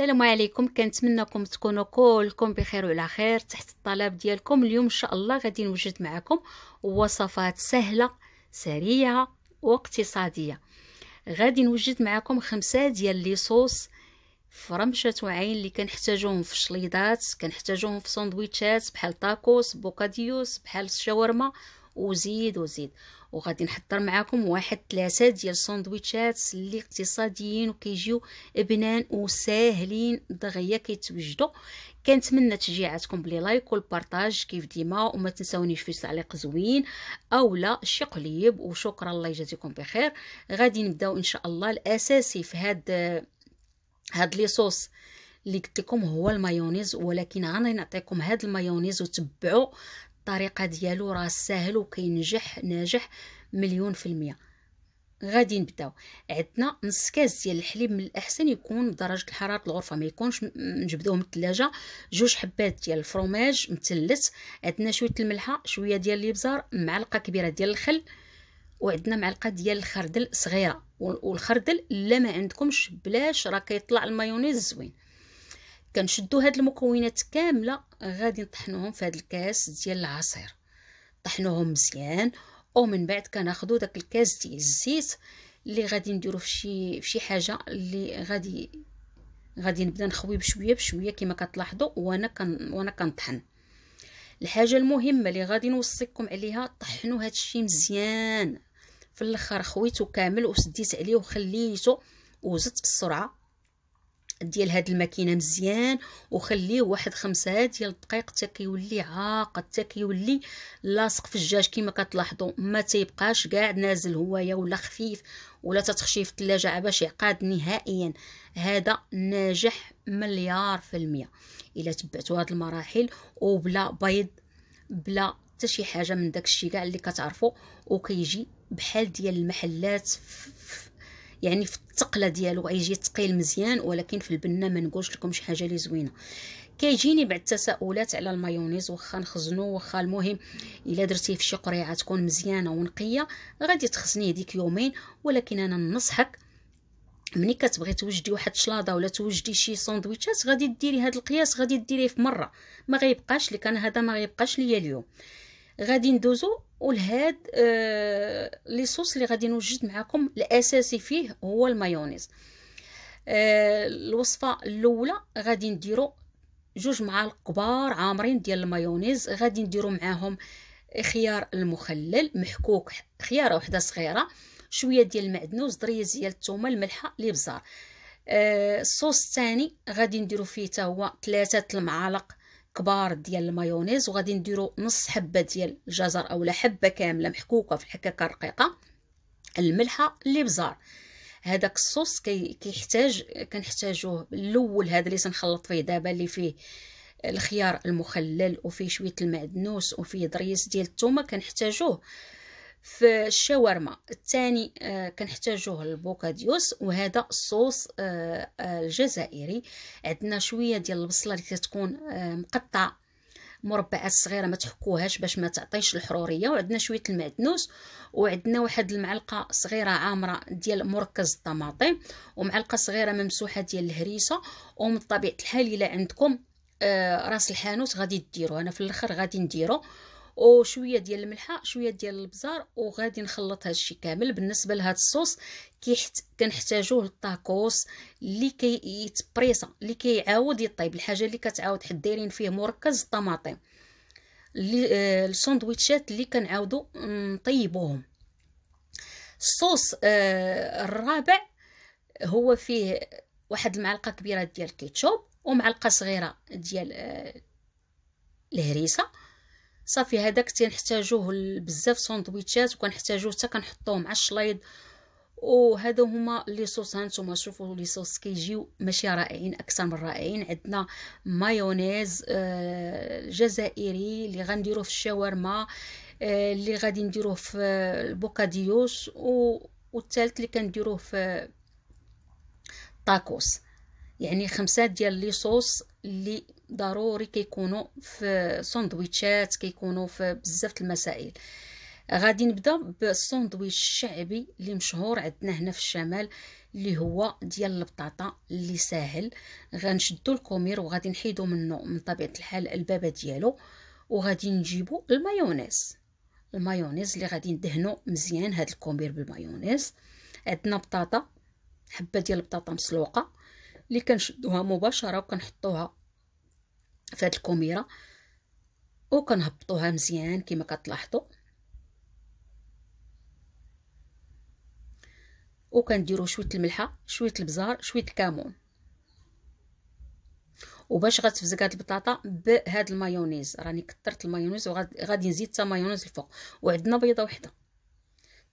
السلام عليكم كنتمنىكم تكونوا كلكم بخير وعلى خير تحت الطلب ديالكم اليوم ان شاء الله غادي نوجد معكم وصفات سهله سريعه واقتصاديه غادي نوجد معكم خمسة ديال لي صوص فرمشة وعين اللي كنحتاجوهم في الشليضات كنحتاجوهم في سندويتشات بحال طاكوس بوكاديوس بحال الشاورما وزيد وزيد وغادي نحضر معاكم واحد ثلاثه ديال الساندويتشات اللي اقتصاديين وكيجيو بنان وساهلين دغيا كيتوجدوا كنتمنى تجي عندكم بلي لايك والبارطاج كيف ديما وما تنساونيش في تعليق زوين اولا شي قليب وشكرا الله يجازيكم بخير غادي نبداو ان شاء الله الاساسي في هاد هاد لي صوص اللي قلت لكم هو المايونيز ولكن انا نعطيكم هاد المايونيز وتبعوا الطريقه ديالو راه ساهل وكينجح ناجح مليون في المية غادي نبداو عندنا نص كاس ديال الحليب من الاحسن يكون درجه الحراره الغرفه ما يكونش نجبدوه من الثلاجه جوج حبات ديال الفرماج مثلث عندنا شويه الملحه شويه ديال الابزار معلقه كبيره ديال الخل وعندنا معلقه ديال الخردل صغيره والخردل لا ما عندكمش بلاش راه كيطلع المايونيز زوين كنشدو هاد المكونات كامله غادي نطحنوهم في هاد الكاس ديال العصير طحنوهم مزيان ومن بعد كناخذو داك الكاس ديال الزيت اللي غادي نديرو في شي في شي حاجه اللي غادي غادي نبدا نخوي بشويه بشويه كما كتلاحظوا وانا كن وانا كنطحن الحاجه المهمه اللي غادي نوصيكم عليها طحنوا هادشي مزيان في الاخر خويته كامل وسديت عليه وخليته وزدت بالسرعه ديال هاد الماكينه مزيان وخليه واحد خمسة ديال الدقائق حتى كيولي عاقد حتى كيولي لاصق في الدجاج كما كتلاحظوا ما تيبقاش كاع نازل هوايا ولا خفيف ولا تتخشي في الثلاجه باش يعقد نهائيا هذا ناجح مليار في المية الا تبعتوا هاد المراحل وبلا بيض بلا حتى شي حاجه من داكشي كاع اللي كتعرفوا وكيجي بحال ديال المحلات في يعني في الثقله ديالو غيجي ثقيل مزيان ولكن في البنه ما نقولش لكم شي حاجه اللي زوينه كيجيني بعد التساؤلات على المايونيز واخا نخزنو واخا المهم الا درتيه في شي قريعه تكون مزيانه ونقيه غادي تخزنيه ديك يومين ولكن انا ننصحك ملي كتبغي توجدي واحد شلاضه ولا توجدي شي ساندويتشات غادي ديري هاد القياس غادي ديريه في مره ما غيبقاش لك انا هذا ما غيبقاش ليا اليوم غادي ندوزو ولهاد آه لي صوص اللي غادي نوجد معكم الاساسي فيه هو المايونيز آه الوصفه الاولى غادي نديرو جوج معالق كبار عامرين ديال المايونيز غادي نديرو معاهم خيار المخلل محكوك خياره وحده صغيره شويه ديال المعدنوس دريه ديال الثومه الملحه الابزار آه الصوص الثاني غادي نديرو فيه حتى هو ثلاثه المعالق كبار ديال المايونيز وغادي نديرو نص حبه ديال الجزر اولا حبه كامله محكوكه في الحكاكه الرقيقه الملحه اللي بزار هذاك الصوص كي كيحتاج كنحتاجوه الاول هذا اللي تنخلط فيه دابا اللي فيه الخيار المخلل وفيه شويه المعدنوس وفيه ضريس ديال الثومه كنحتاجوه في الشاورما الثاني آه، كنحتاجوه البوكاديوس وهذا الصوص آه، آه، الجزائري عندنا شويه ديال البصله اللي كتكون مقطعه مربعات صغيره ما تحكوهاش باش ما تعطيش الحروريه وعندنا شويه المعدنوس وعندنا واحد المعلقه صغيره عامره ديال مركز الطماطم ومعلقه صغيره ممسوحه ديال الهريسه ومن طبيعه الحال الا عندكم آه راس الحانوت غادي ديرو انا في الاخر غادي نديرو وشويه ديال الملحه شويه ديال البزار وغادي نخلط الشيء كامل بالنسبه لهاد الصوص كيحت كنحتاجوه للطاكوس اللي كيتبريسا كي اللي كيعاود يطيب الحاجه اللي كتعاود حد دايرين فيه مركز الطماطم اللي آه السندويتشات اللي كنعاودو نطيبوهم الصوص آه الرابع هو فيه واحد المعلقه كبيره ديال الكيتشوب ومعلقه صغيره ديال آه الهريسه صافي هذاك تنحتاجوه بزاف سندويتشات وكنحتاجوه حتى كنحطوه مع الشلايض وهذا هما لي صوص هانتوما شوفوا لي صوص كيجيو ماشي رائعين اكثر من رائعين عندنا مايونيز آه، جزائري اللي غنديروه في الشاورما اللي آه، غادي نديروه في البوكاديوس والثالث اللي كنديروه في الطاكوس يعني خمسة ديال لي صوص اللي ضروري كيكونوا في سندويتشات كيكونوا في بزاف المسائل غادي نبدا بالساندويتش الشعبي اللي مشهور عندنا هنا في الشمال اللي هو ديال البطاطا اللي ساهل غنشدو الكومير وغادي نحيدو منه من طبيعه الحال البابه ديالو وغادي نجيبو المايونيز المايونيز اللي غادي ندهنو مزيان هاد الكومير بالمايونيز عندنا بطاطا حبه ديال البطاطا مسلوقه اللي كنشدوها مباشره وكنحطوها في هاد الكوميره وكنهبطوها مزيان كما كتلاحظوا وكنديروا شويه الملحه شويه البزار شويه الكمون وباش غتفزك هاد البطاطا بهاد المايونيز راني كثرت المايونيز وغادي نزيد حتى مايونيز الفوق وعندنا بيضه وحده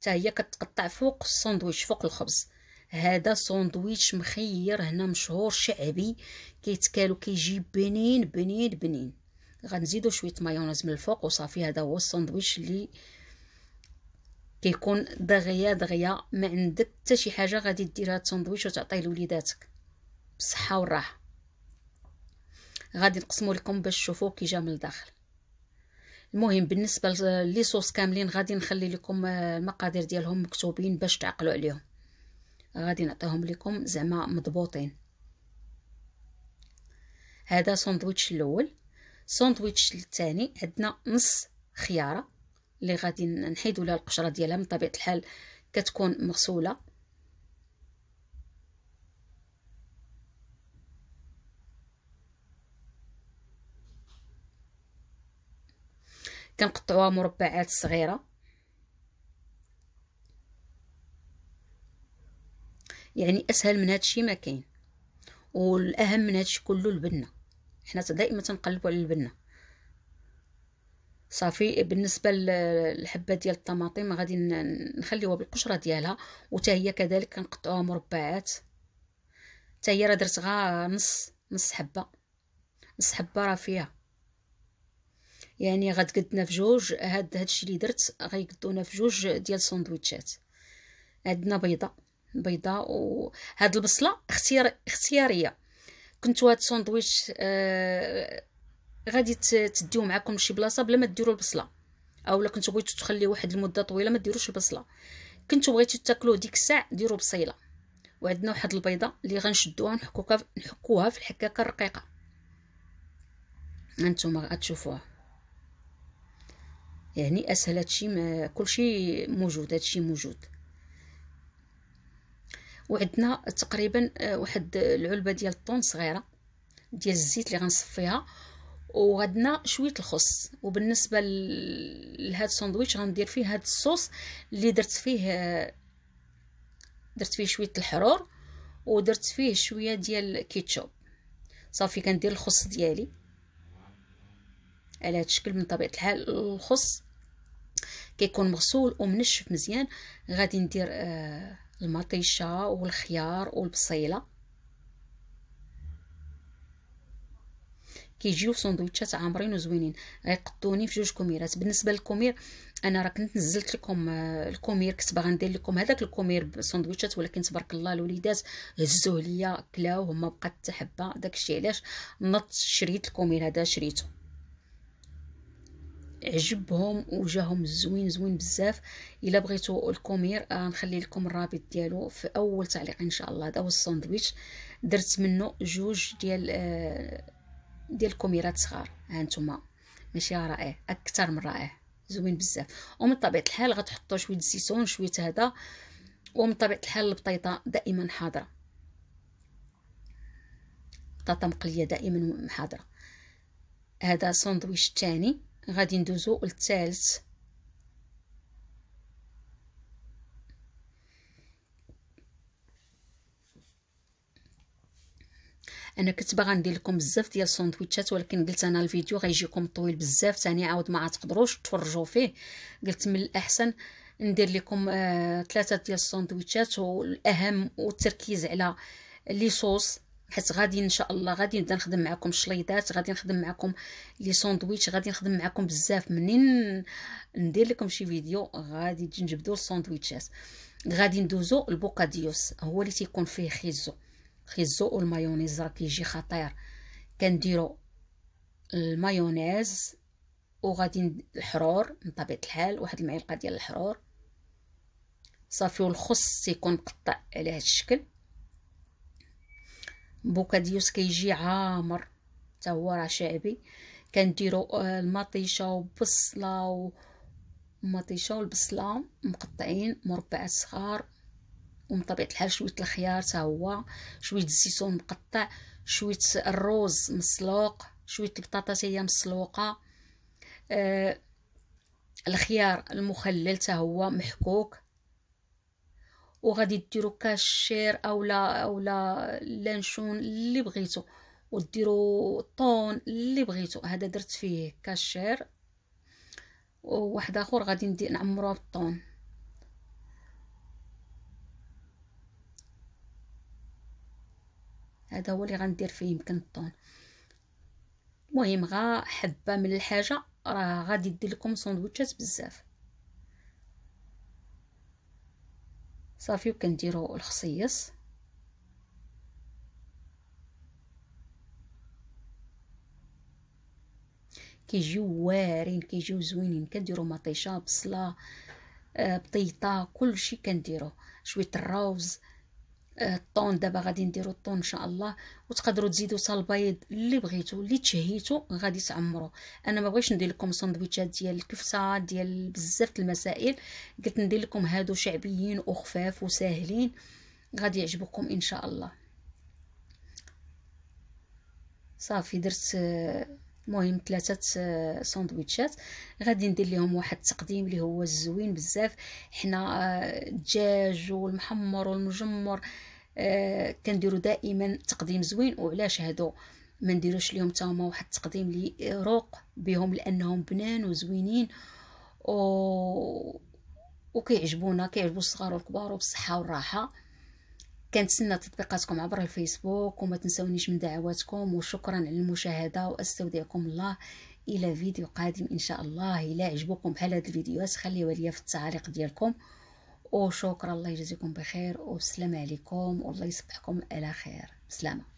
حتى هي كتقطع فوق الساندويتش فوق الخبز هذا ساندويتش مخير هنا مشهور شعبي كيتكالو كيجي بنين بنين بنين غنزيدو شويه مايونيز من الفوق وصافي هذا هو الساندويتش اللي كيكون دغيا دغيا ما عندك حتى شي حاجه غادي دير هاد الساندويتش وتعطيه لوليداتك بالصحه والراحه غادي نقسمو لكم باش تشوفوه كي جا من الداخل المهم بالنسبه لي صوص كاملين غادي نخلي لكم المقادير آه، ديالهم مكتوبين باش تعقلوا عليهم غادي نعطيهم لكم زعما مضبوطين هذا ساندويتش الاول ساندويتش الثاني عندنا نص خياره اللي غادي نحيدوا لها القشره ديالها من طبيعه الحال كتكون مغسوله كنقطعوها مربعات صغيره يعني اسهل من هادشي ما كاين والاهم من هادشي كله البنه حنا دائما تنقلبوا على البنه صافي بالنسبه للحبه ديال الطماطم غادي نخليوها بالقشره ديالها وتا هي كذلك كنقطعوها مربعات تا هي راه درت غا نص نص حبه نص حبه راه فيها يعني غتقدنا في جوج هاد هادشي اللي درت غيقدونا في جوج ديال الساندويتشات عندنا بيضه بيضاء وهاد البصله اختيار اختياريه كنتو هاد الساندويتش آه غادي تديو معكم لشي بلاصه بلا ما ديروا البصله اولا كنتو بغيتو تخليه واحد المده طويله ما ديروش البصله كنتو بغيتو تاكلوه ديك الساعه ديروا بصيله وعندنا واحد البيضه اللي غنشدوها نحكوها نحكوها في الحكاكه الرقيقه هانتوما غتشوفوها يعني اسهل هادشي كلشي موجود هادشي موجود وعندنا تقريبا آه، واحد آه، العلبه ديال الطون صغيره ديال الزيت اللي غنصفيها وغدنا شويه الخص وبالنسبه لهاد الساندويتش غندير فيه هاد الصوص اللي درت فيه آه، درت فيه شويه الحرور ودرت فيه شويه ديال الكيتشوب صافي كندير الخص ديالي على هاد الشكل من طبيعه الحال الخص كيكون مغسول ومنشف مزيان غادي ندير آه المطيشه والخيار والبصيله كيجيو سندويتشات عامرين وزوينين غيقطوني في جوج كوميرات بالنسبه للكومير انا راه كنت نزلت لكم الكومير كنت باغا ندير لكم هذاك الكومير بسندويتشات ولكن تبارك الله الوليدات هزوه ليا كلاوه ما بقات حتى حبه داكشي علاش نط شريت الكومير هذا شريته عجبهم وجاهم زوين زوين بزاف الا بغيتو الكومير غنخلي آه، لكم الرابط ديالو في اول تعليق ان شاء الله هذا هو الساندويتش درت منه جوج ديال آه، ديال الكوميرات صغار ها نتوما ماشي رائع اكثر من رائع زوين بزاف ومن طبيعه الحال غتحطوا شويه الزيتون شويه هذا ومن طبيعه الحال البطيطه دائما حاضره بطاطا مقليه دائما حاضره هذا ساندويتش الثاني غادي ندوزو للثالث انا كنت باغا ندير لكم بزاف ديال الساندويتشات ولكن قلت انا الفيديو غيجيكم طويل بزاف ثاني عاود ما تقدروش تفرجوا فيه قلت من الاحسن ندير لكم آه ديال الساندويتشات والاهم والتركيز على لي صوص حيت غادي ان شاء الله غادي نبدا نخدم معكم شليدات غادي نخدم معكم لي ساندويتش غادي نخدم معكم بزاف منين ندير لكم شي فيديو غادي نجبدوا الساندويتشات غادي ندوزو البوكاديوس هو اللي تيكون فيه خيزو خيزو والمايونيز راه كيجي خطير كنديرو المايونيز وغادي الحرور من طبيعه الحال واحد المعلقه ديال الحرور صافي والخص تيكون مقطع على هذا الشكل بوكاديوس كيجي عامر حتى هو راه شعبي كنديرو آه، المطيشه وبصله ومطيشه والبصله مقطعين مربعات صغار ومن طبيعه الحال شويه الخيار حتى هو شويه الزيتون مقطع شويه الروز مسلوق شويه البطاطا هي مسلوقه آه الخيار المخلل حتى هو محكوك وغادي ديروا كاشير او لا اولا لا لانشون اللي بغيتو وديروا طون اللي بغيتو هذا درت فيه كاشير وواحد اخر غادي ندير نعمروها بالطون هذا هو اللي غندير فيه يمكن الطون المهم غا حبه من الحاجه راه غادي دير لكم سندويتشات بزاف صافي وكنديرو الخصيص كيجيو واعرين كيجيو زوينين كنديرو مطيشه بصله آه، بطيطه كلشي كنديروه شويه الروز الطون دابا غادي نديرو الطون ان شاء الله وتقدروا تزيدوا حتى البيض اللي بغيتو اللي تشهيتو غادي تعمرو انا ما بغيتش ندير لكم سندويتشات ديال الكفته ديال بزاف المسائل قلت ندير لكم هادو شعبيين وخفاف وساهلين غادي يعجبوكم ان شاء الله صافي درت مهم ثلاثه ساندويتشات غادي ندير لهم واحد التقديم اللي هو الزوين بزاف حنا آه، الدجاج والمحمر والمجمر آه، كنديروا دائما تقديم زوين وعلاش هادو ما نديروش لهم حتى هما واحد التقديم اللي روق بهم لانهم بنان وزوينين و وكيعجبونا كيعجبو الصغار والكبار وبالصحه والراحه كنتسنى تطبيقاتكم عبر الفيسبوك وما تنسونيش من دعواتكم وشكرا على المشاهده واستودعكم الله الى فيديو قادم ان شاء الله الى عجبكم بحال هاد الفيديوهات خليوها ليا في التعليق ديالكم وشكرا الله يجزيكم بخير والسلام عليكم والله يصبحكم على خير بسلامه